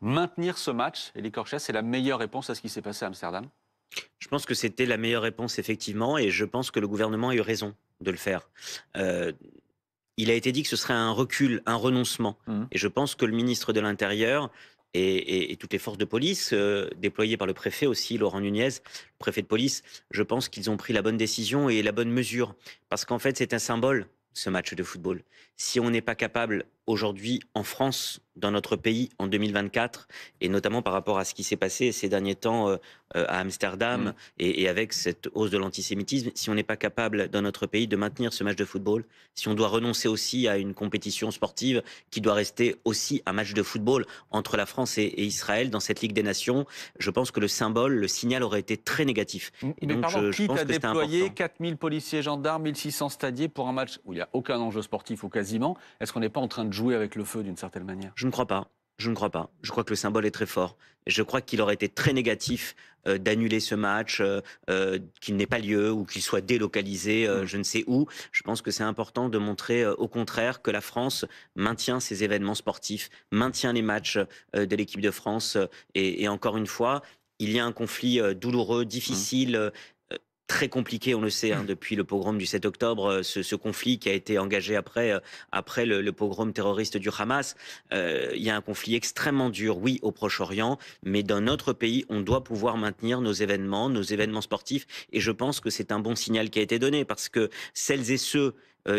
maintenir ce match et les c'est la meilleure réponse à ce qui s'est passé à Amsterdam Je pense que c'était la meilleure réponse, effectivement, et je pense que le gouvernement a eu raison de le faire. Euh, il a été dit que ce serait un recul, un renoncement. Mhm. Et je pense que le ministre de l'Intérieur et, toutes les forces de police, euh, déployées par le préfet aussi, Laurent Nunez, préfet de police, je pense qu'ils ont pris la bonne décision et la bonne mesure. Parce qu'en fait, c'est un symbole, ce match de football si on n'est pas capable aujourd'hui en France, dans notre pays, en 2024, et notamment par rapport à ce qui s'est passé ces derniers temps euh, euh, à Amsterdam mm. et, avec cette hausse de l'antisémitisme, si on n'est pas capable dans notre pays de maintenir ce match de football, si on doit renoncer aussi à une compétition sportive qui doit rester aussi un match de football entre la France et, Israël dans cette Ligue des Nations, je pense que le symbole, le signal aurait été très négatif. donc, je, qui 4000 policiers, gendarmes, 1600 stadiers pour un match où il n'y a aucun enjeu sportif ou quasi est-ce qu'on n'est pas en train de jouer avec le feu d'une certaine manière Je ne crois pas. Je ne crois pas. Je crois que le symbole est très fort. Je crois qu'il aurait été très négatif euh, d'annuler ce match, euh, euh, qu'il n'ait pas lieu ou qu'il soit délocalisé, mm. je ne sais où. Je pense que c'est important de montrer, au contraire, que la France maintient ses événements sportifs, maintient les matchs de l'équipe de France. et encore une fois, il y a un conflit douloureux, difficile, mm très compliqué, on le sait, hein, mm. depuis le pogrom du 7 octobre, euh, ce, conflit qui a été engagé après, euh, après le, pogrom terroriste du Hamas. Euh, il y a un conflit extrêmement dur, oui, au Proche-Orient, mais dans notre pays, on doit pouvoir maintenir nos événements, nos événements sportifs, et je pense que c'est un bon signal qui a été donné, parce que celles et ceux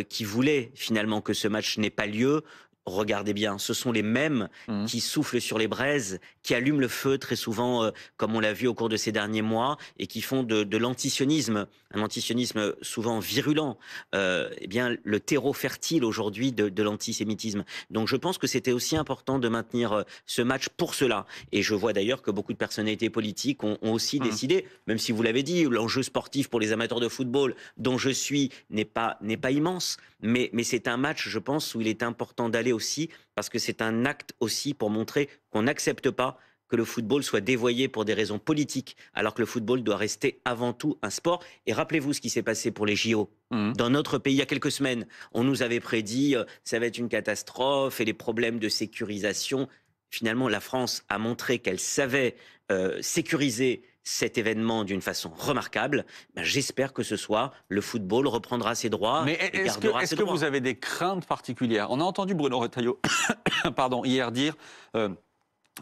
qui voulaient finalement que ce match n'ait pas lieu regardez bien, ce sont les mêmes mmh. qui soufflent sur les braises, qui allument le feu très souvent, euh, comme on l'a vu au cours de ces derniers mois, et qui font de, de l'antisionisme, un antisionisme souvent virulent, euh, eh bien le terreau fertile aujourd'hui de, l'antisémitisme. Donc je pense que c'était aussi important de maintenir euh, ce match pour cela. Et je vois d'ailleurs que beaucoup de personnalités politiques ont, aussi mmh. décidé, même si vous l'avez dit, l'enjeu sportif pour les amateurs de football, dont je suis, n'est pas n'est pas immense, mais mais c'est un match, je pense, où il est important d'aller aussi, parce que c'est un acte aussi pour montrer qu'on n'accepte pas que le football soit dévoyé pour des raisons politiques, alors que le football doit rester avant tout un sport. Et rappelez-vous ce qui s'est passé pour les JO. Mmh. Dans notre pays, il y a quelques semaines, on nous avait prédit euh, ça va être une catastrophe et les problèmes de sécurisation. Finalement, la France a montré qu'elle savait euh, sécuriser cet événement d'une façon remarquable, ben, j'espère que ce soir, le football reprendra ses droits. Mais est-ce que, vous avez des craintes particulières On a entendu Bruno Retailleau pardon, hier dire... Euh,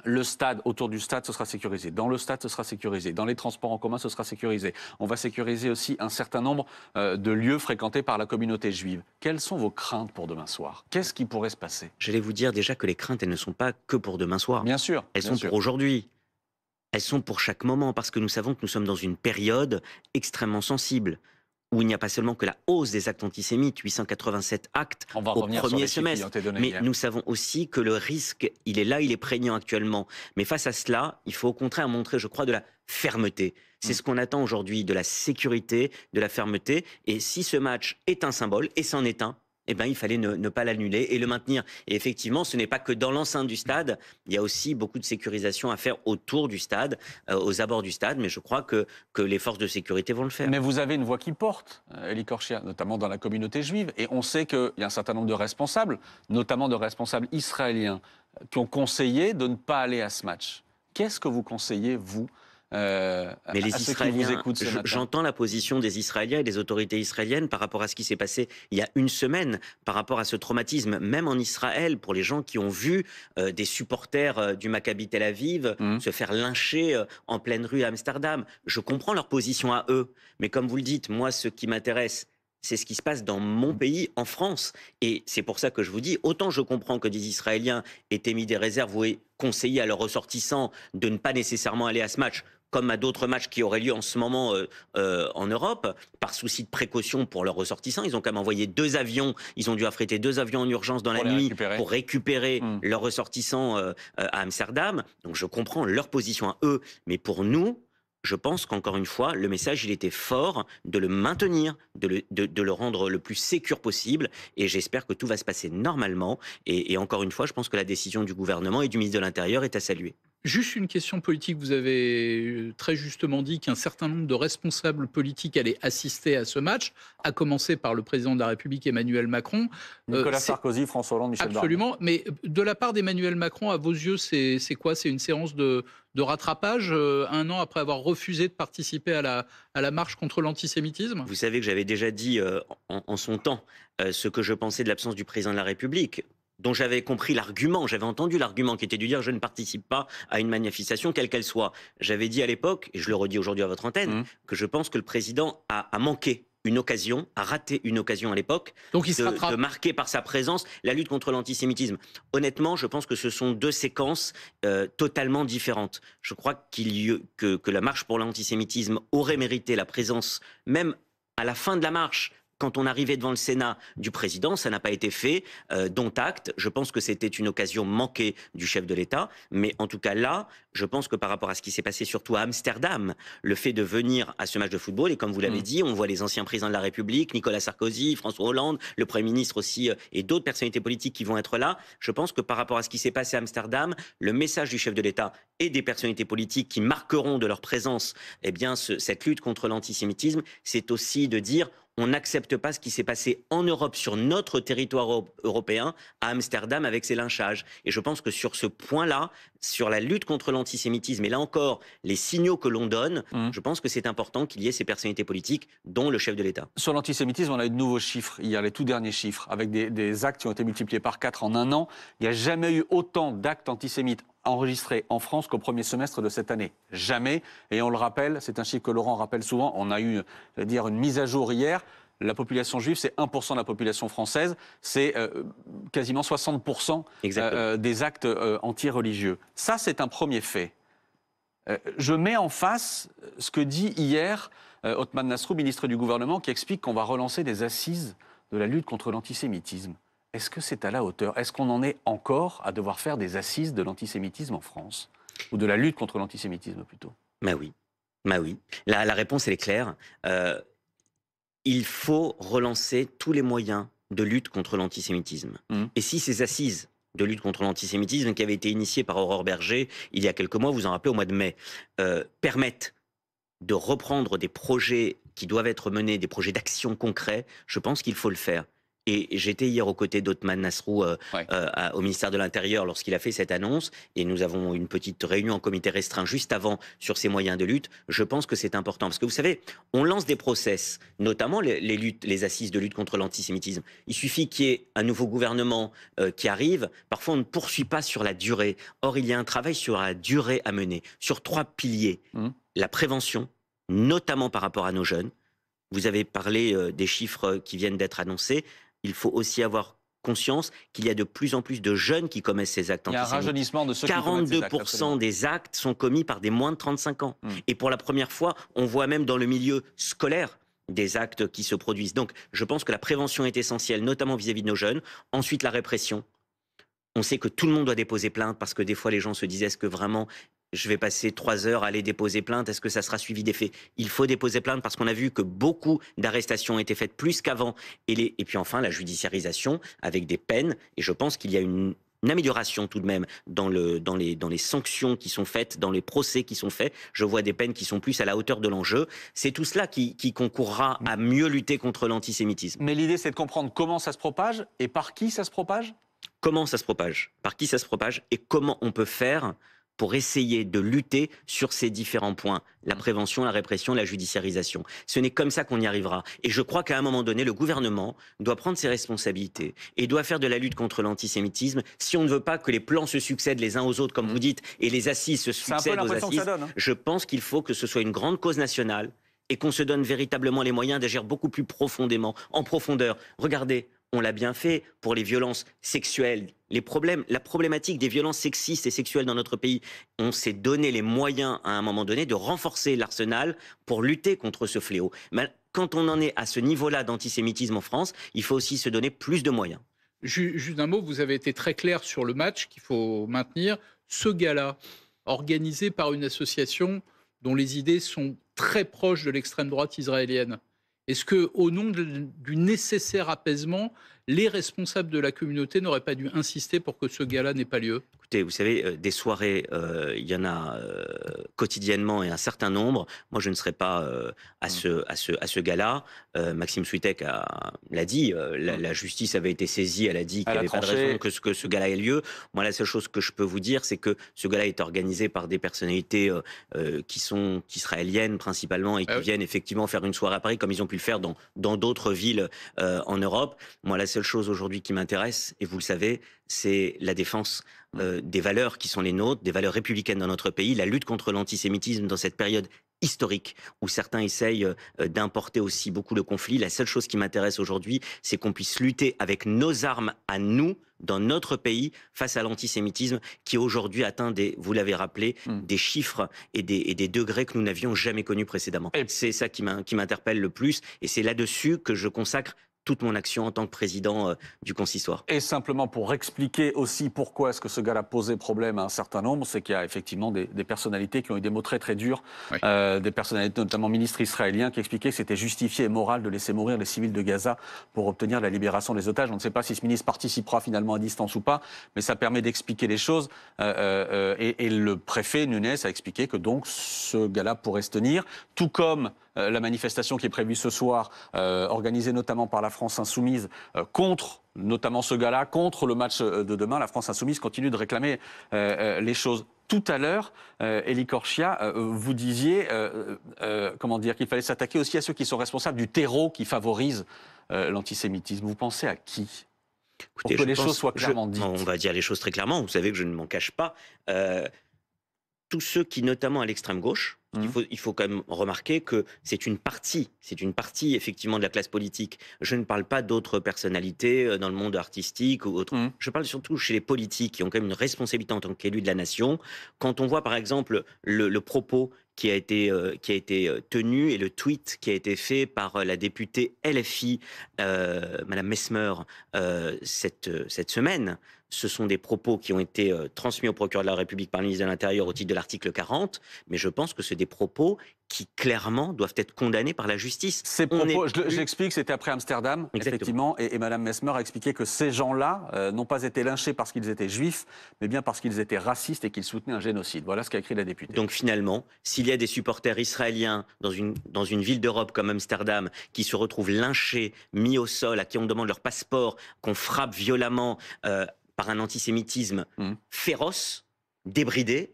le stade, autour du stade, ce sera sécurisé. Dans le stade, ce sera sécurisé. Dans les transports en commun, ce sera sécurisé. On va sécuriser aussi un certain nombre euh, de lieux fréquentés par la communauté juive. Quelles sont vos craintes pour demain soir Qu'est-ce qui pourrait se passer Je J'allais vous dire déjà que les craintes, elles ne sont pas que pour demain soir. Bien sûr. Elles sont pour aujourd'hui elles sont pour chaque moment, parce que nous savons que nous sommes dans une période extrêmement sensible où il n'y a pas seulement que la hausse des actes antisémites, 887 actes au premier semestre, mais nous savons aussi que le risque, il est là, il est prégnant actuellement. Mais face à cela, il faut au contraire montrer, je crois, de la fermeté. C'est mm. ce qu'on attend aujourd'hui, de la sécurité, de la fermeté. Et si ce match est un symbole, et c'en est un, eh ben, il fallait ne, pas l'annuler et le maintenir. Et effectivement, ce n'est pas que dans l'enceinte du stade, il y a aussi beaucoup de sécurisation à faire autour du stade, euh, aux abords du stade, mais je crois que, que les forces de sécurité vont le faire. Mais vous avez une voix qui porte, euh, Elie Korchia, notamment dans la communauté juive, et on sait qu'il y a un certain nombre de responsables, notamment de responsables israéliens, qui ont conseillé de ne pas aller à ce match. Qu'est-ce que vous conseillez, vous, euh, mais les Israéliens, j'entends la position des Israéliens et des autorités israéliennes par rapport à ce qui s'est passé il y a une semaine, par rapport à ce traumatisme, même en Israël, pour les gens qui ont vu euh, des supporters euh, du Maccabi Tel Aviv mmh. se faire lyncher en pleine rue à Amsterdam. Je comprends leur position à eux. Mais comme vous le dites, moi, ce qui m'intéresse, c'est ce qui se passe dans mon mmh. pays, en France. Et c'est pour ça que je vous dis, autant je comprends que des Israéliens aient émis des réserves ou aient conseillé à leurs ressortissants de ne pas nécessairement aller à ce match, comme à d'autres matchs qui auraient lieu en ce moment euh, euh, en Europe, par souci de précaution pour leurs ressortissants. Ils ont quand même envoyé deux avions, ils ont dû affréter deux avions en urgence dans la nuit pour récupérer hmm. leurs ressortissants euh, à Amsterdam. Donc je comprends leur position à eux, mais pour nous, je pense qu'encore une fois, le message, il était fort de le maintenir, de le, rendre le plus sécur possible. Et j'espère que tout va se passer normalement. Et, et encore une fois, je pense que la décision du gouvernement et du ministre de l'Intérieur est à saluer. Juste une question politique. Vous avez euh, très justement dit qu'un certain nombre de responsables politiques allaient assister à ce match, à commencer par le président de la République Emmanuel Macron. Euh, Nicolas Sarkozy, François Hollande, Michel Absolument. Mais de la part d'Emmanuel Macron, à vos yeux, c'est quoi C'est une séance de, rattrapage euh, un an après avoir refusé de participer à la, marche contre l'antisémitisme Vous savez que j'avais déjà dit en, son temps ce que je pensais de l'absence du président de la République dont j'avais compris l'argument, j'avais entendu l'argument qui était de dire je ne participe pas à une manifestation quelle qu'elle soit. J'avais dit à l'époque, et je le redis aujourd'hui à votre antenne, mmh. que je pense que le président a, manqué une occasion, a raté une occasion à l'époque, de, marquer par sa présence la lutte contre l'antisémitisme. Honnêtement, je pense que ce sont deux séquences euh, totalement différentes. Je crois qu'il que la marche pour l'antisémitisme aurait mérité la présence, même à la fin de la marche, quand on arrivait devant le Sénat du président, ça n'a pas été fait, euh, dont acte. Je pense que c'était une occasion manquée du chef de l'État, mais en tout cas là, je pense que par rapport à ce qui s'est passé surtout à Amsterdam, le fait de venir à ce match de football, et comme vous l'avez mm. dit, on voit les anciens présidents de la République, Nicolas Sarkozy, François Hollande, le Premier ministre aussi, euh, et d'autres personnalités politiques qui vont être là, je pense que par rapport à ce qui s'est passé à Amsterdam, le message du chef de l'État et des personnalités politiques qui marqueront de leur présence eh bien, cette lutte contre l'antisémitisme, c'est aussi de dire on n'accepte pas ce qui s'est passé en Europe, sur notre territoire européen, à Amsterdam avec ces lynchages. Et je pense que sur ce point-là, sur la lutte contre l'antisémitisme, et là encore, les signaux que l'on donne, mmh. je pense que c'est important qu'il y ait ces personnalités politiques, dont le chef de l'État. Sur l'antisémitisme, on a eu de nouveaux chiffres hier, les tout derniers chiffres, avec des, des actes qui ont été multipliés par quatre en un an. Il n'y a jamais eu autant d'actes antisémites enregistré en France qu'au premier semestre de cette année. Jamais. Et on le rappelle, c'est un chiffre que Laurent rappelle souvent, on a eu dire, une mise à jour hier. La population juive, c'est 1% de la population française, c'est euh, quasiment 60% euh, des actes antireligieux. anti-religieux. Ça, c'est un premier fait. Euh, je mets en face ce que dit hier Othman Nasrou, ministre du gouvernement, qui explique qu'on va relancer des assises de la lutte contre l'antisémitisme. Est-ce que c'est à la hauteur Est-ce qu'on en est encore à devoir faire des assises de l'antisémitisme en France Ou de la lutte contre l'antisémitisme plutôt Mais bah oui. mais bah oui. La, réponse, elle est claire. Euh, il faut relancer tous les moyens de lutte contre l'antisémitisme. Mmh. Et si ces assises de lutte contre l'antisémitisme qui avaient été initiées par Aurore Berger il y a quelques mois, vous en rappelez, au mois de mai, euh, permettent de reprendre des projets qui doivent être menés, des projets d'action concrets, je pense qu'il faut le faire. Et j'étais hier aux côtés d'Othman Nasrou euh, euh, au ministère de l'Intérieur lorsqu'il a fait cette annonce. Et nous avons une petite réunion en comité restreint juste avant sur ces moyens de lutte. Je pense que c'est important. Parce que vous savez, on lance des process, notamment les, luttes, les assises de lutte contre l'antisémitisme. Il suffit qu'il y ait un nouveau gouvernement euh, qui arrive. Parfois, on ne poursuit pas sur la durée. Or, il y a un travail sur la durée à mener, sur trois piliers. Mmh. La prévention, notamment par rapport à nos jeunes. Vous avez parlé des chiffres qui viennent d'être annoncés il faut aussi avoir conscience qu'il y a de plus en plus de jeunes qui commettent ces actes. Il y a un rajeunissement de ceux 42 ces actes, des actes sont commis par des moins de 35 ans. Hmm. Et pour la première fois, on voit même dans le milieu scolaire des actes qui se produisent. Donc, je pense que la prévention est essentielle, notamment vis-à-vis de nos jeunes. Ensuite, la répression. On sait que tout le monde doit déposer plainte parce que des fois les gens se disaient est-ce que vraiment je vais passer trois heures à aller déposer plainte, est-ce que ça sera suivi des faits Il faut déposer plainte parce qu'on a vu que beaucoup d'arrestations ont été faites plus qu'avant. Et, puis enfin, la judiciarisation avec des peines. Et je pense qu'il y a une amélioration tout de même dans, les, sanctions qui sont faites, dans les procès qui sont faits. Je vois des peines qui sont plus à la hauteur de l'enjeu. C'est tout cela qui concourra à mieux lutter contre l'antisémitisme. Mais l'idée, c'est de comprendre comment ça se propage et par qui ça se propage Comment ça se propage Par qui ça se propage et comment on peut faire pour essayer de lutter sur ces différents points, la prévention, la répression, la judiciarisation. Ce n'est comme ça qu'on y arrivera. Et je crois qu'à un moment donné, le gouvernement doit prendre ses responsabilités et doit faire de la lutte contre l'antisémitisme si on ne veut pas que les plans se succèdent les uns aux autres, comme vous dites, et les assises se succèdent aux assises. Hein. Je pense qu'il faut que ce soit une grande cause nationale et qu'on se donne véritablement les moyens d'agir beaucoup plus profondément, en profondeur. Regardez, on l'a bien fait pour les violences sexuelles, les problèmes, la problématique des violences sexistes et sexuelles dans notre pays. On s'est donné les moyens à un moment donné de renforcer l'arsenal pour lutter contre ce fléau. Mais quand on en est à ce niveau-là d'antisémitisme en France, il faut aussi se donner plus de moyens. Juste un mot, vous avez été très clair sur le match qu'il faut maintenir. Ce gala, organisé par une association dont les idées sont très proches de l'extrême droite israélienne, est-ce que, au nom du nécessaire apaisement, les responsables de la communauté n'auraient pas dû insister pour que ce gala n'ait pas lieu Écoutez, vous savez, euh, des soirées, euh, il y en a euh, quotidiennement et un certain nombre. Moi, je ne serai pas mmh. à ce, à à ce gala. Maxime a l'a dit, mmh. la, justice avait été saisie, elle a dit qu'il n'y avait pas de raison que ce, que gala ait lieu. Moi, la seule chose que je peux vous dire, c'est que ce gala est organisé par des personnalités qui sont israéliennes principalement et ah qui viennent effectivement faire une soirée à Paris comme ils ont pu le faire dans d'autres villes en Europe. Moi, la seule chose aujourd'hui qui m'intéresse, et vous le savez, c'est la défense euh, des valeurs qui sont les nôtres, des valeurs républicaines dans notre pays, la lutte contre l'antisémitisme dans cette période historique où certains essayent euh, d'importer aussi beaucoup le conflit. La seule chose qui m'intéresse aujourd'hui, c'est qu'on puisse lutter avec nos armes à nous dans notre pays face à l'antisémitisme qui aujourd'hui atteint des, vous l'avez rappelé, hmm. des chiffres et des, et des, degrés que nous n'avions jamais connus précédemment. C'est ça qui m'interpelle le plus et c'est là-dessus que je consacre toute mon action en tant que président euh, du consistoire. Et simplement pour expliquer aussi pourquoi est-ce que ce gars-là posait problème à un certain nombre, c'est qu'il y a effectivement des, personnalités qui ont eu des mots très très durs, euh, des personnalités notamment ministres israéliens qui expliquaient que c'était justifié et moral de laisser mourir les civils de Gaza pour obtenir la libération des otages. On ne sait pas si ce ministre participera finalement à distance ou pas, mais ça permet d'expliquer les choses. Euh, euh, et, et le préfet Nunes a expliqué que donc ce gars-là pourrait se tenir, tout comme euh, la manifestation qui est prévue ce soir, euh, organisée notamment par la France insoumise, euh, contre notamment ce gars-là, contre le match de demain, la France insoumise continue de réclamer les choses. Tout à l'heure, Elie Korchia, vous disiez comment dire qu'il fallait s'attaquer aussi à ceux qui sont responsables du terreau qui favorise l'antisémitisme. Vous pensez à qui pour que les choses soient clairement dites. On va dire les choses très clairement. Vous savez que je ne m'en cache pas. tous ceux qui, notamment à l'extrême gauche, Mmh. Il, faut, quand même remarquer que c'est une partie, c'est une partie effectivement de la classe politique. Je ne parle pas d'autres personnalités euh, dans le monde artistique ou autre. Mmh. Je parle surtout chez les politiques qui ont quand même une responsabilité en tant qu'élus de la nation. Quand on voit par exemple le propos qui a été, euh, qui a été euh, tenu et le tweet qui a été fait par euh, la députée LFI, Madame Mesmer, cette, cette semaine. Ce sont des propos qui ont été transmis au procureur de la République par le ministre de l'Intérieur au titre de l'article 40, mais je pense que ce sont des propos qui clairement doivent être condamnés par la justice. Ces propos, je, c'était après Amsterdam, effectivement, et, et Madame Mesmer a expliqué que ces gens-là euh, n'ont pas été lynchés parce qu'ils étaient juifs, mais bien parce qu'ils étaient racistes et qu'ils soutenaient un génocide. Voilà ce qu'a écrit la députée. Donc finalement, s'il y a des supporters israéliens dans une, dans une ville d'Europe comme Amsterdam qui se retrouvent lynchés, mis au sol, à qui on demande leur passeport, qu'on frappe violemment euh, par un antisémitisme mmh. féroce, débridé,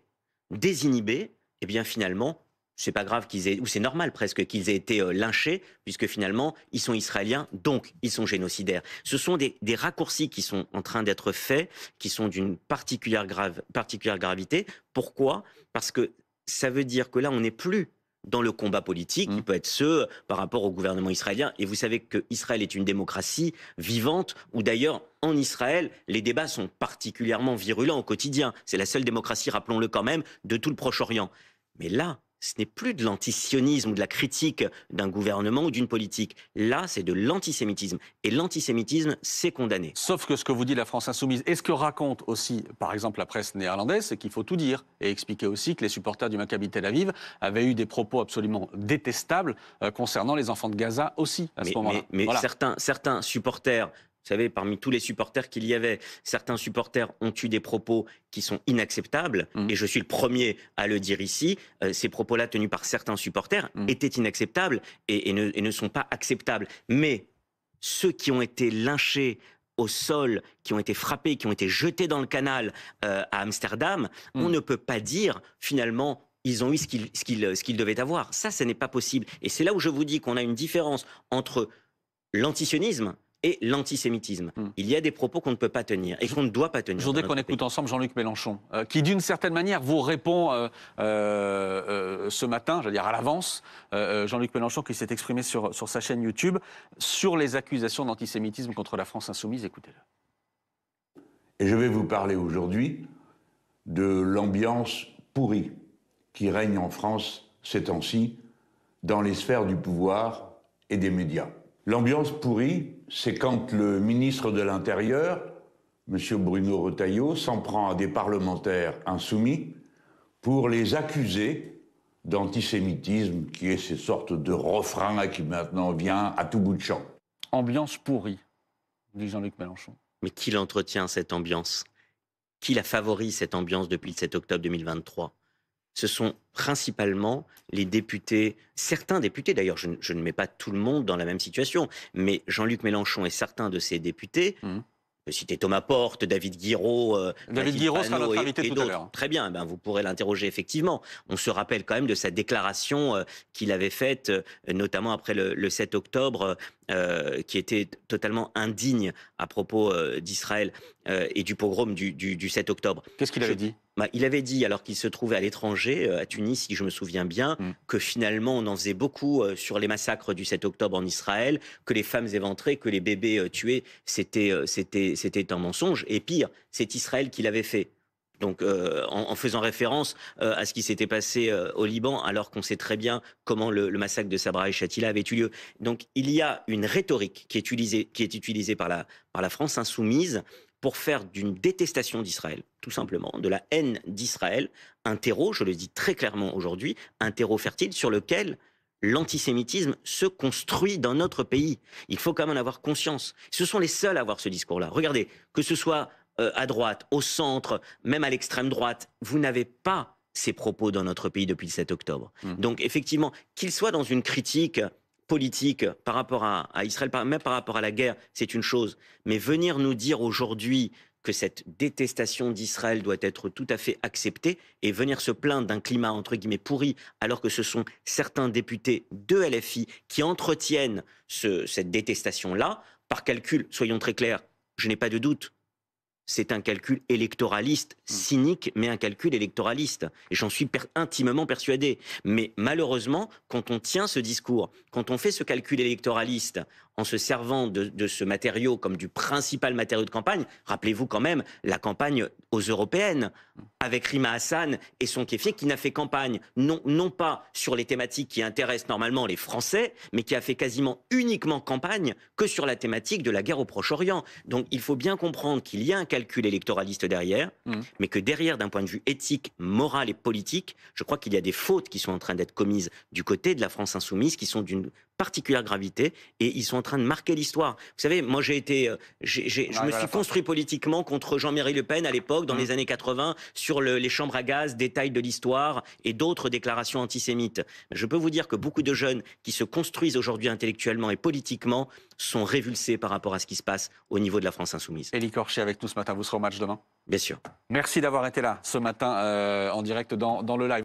désinhibé, eh bien finalement, c'est pas grave qu'ils aient, ou c'est normal presque qu'ils aient été euh, lynchés, puisque finalement, ils sont israéliens, donc ils sont génocidaires. Ce sont des, raccourcis qui sont en train d'être faits, qui sont d'une particulière, grave, particulière gravité. Pourquoi Parce que ça veut dire que là, on n'est plus dans le combat politique, qui mmh. peut être ce, euh, par rapport au gouvernement israélien. Et vous savez que Israël est une démocratie vivante, où d'ailleurs, en Israël, les débats sont particulièrement virulents au quotidien. C'est la seule démocratie, rappelons-le quand même, de tout le Proche-Orient. Mais là, ce n'est plus de l'antisionisme ou de la critique d'un gouvernement ou d'une politique. Là, c'est de l'antisémitisme. Et l'antisémitisme, c'est condamné. Sauf que ce que vous dit la France insoumise et ce que raconte aussi, par exemple, la presse néerlandaise, c'est qu'il faut tout dire et expliquer aussi que les supporters du Maccabi Tel Aviv avaient eu des propos absolument détestables euh, concernant les enfants de Gaza aussi à ce moment-là. Mais, certains, certains supporters vous savez, parmi tous les supporters qu'il y avait, certains supporters ont eu des propos qui sont inacceptables, mm. et je suis le premier à le dire ici. Euh, ces propos-là tenus par certains supporters mm. étaient inacceptables et, ne, sont pas acceptables. Mais ceux qui ont été lynchés, au sol, qui ont été frappés, qui ont été jetés dans le canal euh, à Amsterdam, mm. on ne peut pas dire finalement ils ont eu ce qu'ils devaient avoir. Ça, ce n'est pas possible. Et c'est là où je vous dis qu'on a une différence entre l'antisionisme, et l'antisémitisme. Hmm. Il y a des propos qu'on ne peut pas tenir et qu'on ne doit pas tenir. Je voudrais qu'on écoute ensemble Jean-Luc Mélenchon, euh, qui d'une certaine manière vous répond euh, euh, ce matin, j'allais dire à l'avance, Jean-Luc Mélenchon qui s'est exprimé sur, sur sa chaîne YouTube sur les accusations d'antisémitisme contre la France insoumise. Écoutez-le. Et je vais vous parler aujourd'hui de l'ambiance pourrie qui règne en France ces temps-ci dans les sphères du pouvoir et des médias. L'ambiance pourrie, c'est quand le ministre de l'Intérieur, M. Bruno Retailleau, s'en prend à des parlementaires insoumis pour les accuser d'antisémitisme, qui est ces sortes de refrains qui maintenant vient à tout bout de champ. Ambiance pourrie, dit Jean-Luc Mélenchon. Mais qui l'entretient, cette ambiance Qui la favorise, cette ambiance, depuis le 7 octobre 2023 ce sont principalement les députés, certains députés, d'ailleurs je, ne mets pas tout le monde dans la même situation, mais Jean-Luc Mélenchon et certains de ses députés, hum. citer Thomas Porte, David Guiraud, euh, David Guiraud notre invité Très bien, ben, vous pourrez l'interroger effectivement. On se rappelle quand même de sa déclaration euh, qu'il avait faite, euh, notamment après le 7 octobre, qui était totalement indigne à propos d'Israël. Euh, et du pogrom du, du, 7 octobre. Qu'est-ce qu'il avait dit bah, Il avait dit, alors qu'il se trouvait à l'étranger, euh, à Tunis, si je me souviens bien, hmm. que finalement on en faisait beaucoup euh, sur les massacres du 7 octobre en Israël, que les femmes éventrées, que les bébés tués, c'était, c'était, c'était un mensonge. Et pire, c'est Israël qui l'avait fait. Donc, en, faisant référence à ce qui s'était passé au Liban, alors qu'on sait très bien comment le, le, massacre de Sabra et Shatila avait eu lieu. Donc, il y a une rhétorique qui est utilisée, qui est utilisée par, la, par la France insoumise pour faire d'une détestation d'Israël, tout simplement, de la haine d'Israël, un terreau, je le dis très clairement aujourd'hui, un terreau fertile sur lequel l'antisémitisme se construit dans notre pays. Il faut quand même en avoir conscience. Ce sont les seuls à avoir ce discours-là. Regardez, que ce soit euh, à droite, au centre, même à l'extrême droite, vous n'avez pas ces propos dans notre pays depuis le 7 octobre. Mmh. Donc effectivement, qu'il soit dans une critique politique par rapport à, Israël, même par rapport à la guerre, c'est une chose. Mais venir nous dire aujourd'hui que cette détestation d'Israël doit être tout à fait acceptée et venir se plaindre d'un climat entre guillemets pourri alors que ce sont certains députés de LFI qui entretiennent cette détestation-là, par calcul, soyons très clairs, je n'ai pas de doute c'est un calcul électoraliste mmh. cynique, mais un calcul électoraliste. Et j'en suis intimement persuadé. Mais malheureusement, quand on tient ce discours, quand on fait ce calcul électoraliste en se servant de, ce matériau comme du principal matériau de campagne, rappelez-vous quand même la campagne aux européennes avec Rima Hassan et son kéfier qui n'a fait campagne non, non pas sur les thématiques qui intéressent normalement les Français, mais qui a fait quasiment uniquement campagne que sur la thématique de la guerre au Proche-Orient. Donc il faut bien comprendre qu'il y a un calcul calcul électoraliste derrière, mmh. mais que derrière, d'un point de vue éthique, moral et politique, je crois qu'il y a des fautes qui sont en train d'être commises du côté de la France insoumise qui sont d'une particulière gravité et ils sont en train de marquer l'histoire. Vous savez, moi j'ai été, euh, je me suis construit politiquement contre Jean-Marie Le Pen à mm. l'époque, dans mm. les années 80, sur les chambres à gaz, détails de l'histoire et d'autres déclarations antisémites. Je peux vous dire que beaucoup de jeunes qui se construisent aujourd'hui intellectuellement et politiquement sont révulsés par rapport à ce qui se passe au niveau de la France insoumise. Élie Corchet avec nous ce matin, vous serez au match demain Bien sûr. Merci d'avoir été là ce matin euh, en direct dans, dans le live.